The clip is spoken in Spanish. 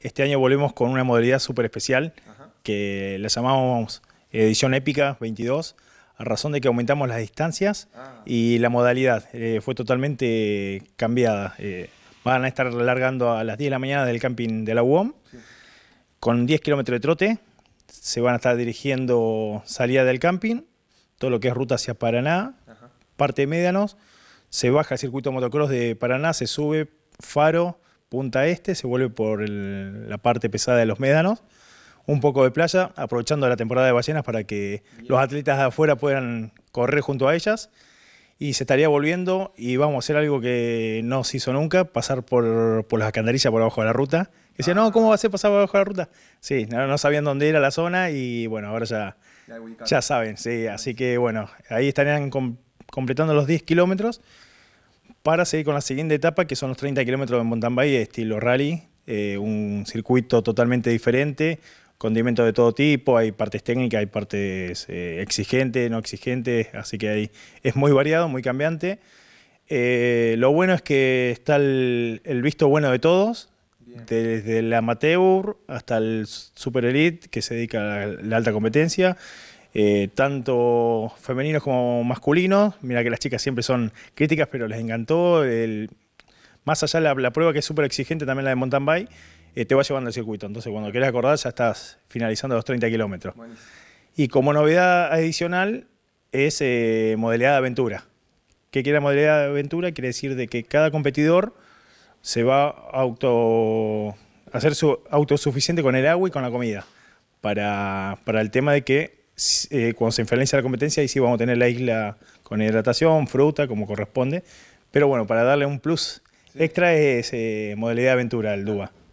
Este año volvemos con una modalidad súper especial que la llamamos eh, Edición Épica 22, a razón de que aumentamos las distancias ah. y la modalidad eh, fue totalmente cambiada. Eh, van a estar largando a las 10 de la mañana del camping de la UOM con 10 kilómetros de trote. Se van a estar dirigiendo salida del camping, todo lo que es ruta hacia Paraná, parte de Medianos, Se baja el circuito motocross de Paraná, se sube Faro, punta este, se vuelve por la parte pesada de los médanos, un poco de playa, aprovechando la temporada de ballenas para que los atletas de afuera puedan correr junto a ellas. Y se estaría volviendo y vamos a hacer algo que no se hizo nunca, pasar por, por las alcantarillas por abajo de la ruta. Que decía, ah. no, ¿cómo va a ser pasar por abajo de la ruta? Sí, no, sabían dónde era la zona y bueno, ahora ya, ya, saben, sí. Así que bueno, ahí estarían completando los 10 kilómetros para seguir con la siguiente etapa, que son los 30 kilómetros de mountain estilo rally, eh, un circuito totalmente diferente, condimentos de todo tipo, hay partes técnicas, hay partes eh, exigentes, no exigentes, así que es muy variado, muy cambiante. Eh, lo bueno es que está el, visto bueno de todos, desde el amateur hasta el super elite que se dedica a la alta competencia. Eh, tanto femeninos como masculinos. Mira que las chicas siempre son críticas, pero les encantó. El, más allá de la, prueba que es súper exigente, también la de mountain bike, eh, te va llevando el circuito. Entonces, cuando querés acordar, ya estás finalizando los 30 kilómetros. Y como novedad adicional es eh, de aventura. ¿Qué quiere modalidad de aventura? Quiere decir de que cada competidor se va a auto, hacer su autosuficiente con el agua y con la comida. Para, para el tema de que eh, cuando se influencia la competencia, y sí vamos a tener la isla con hidratación, fruta, como corresponde. Pero bueno, para darle un plus extra es eh, modalidad aventura, el Duba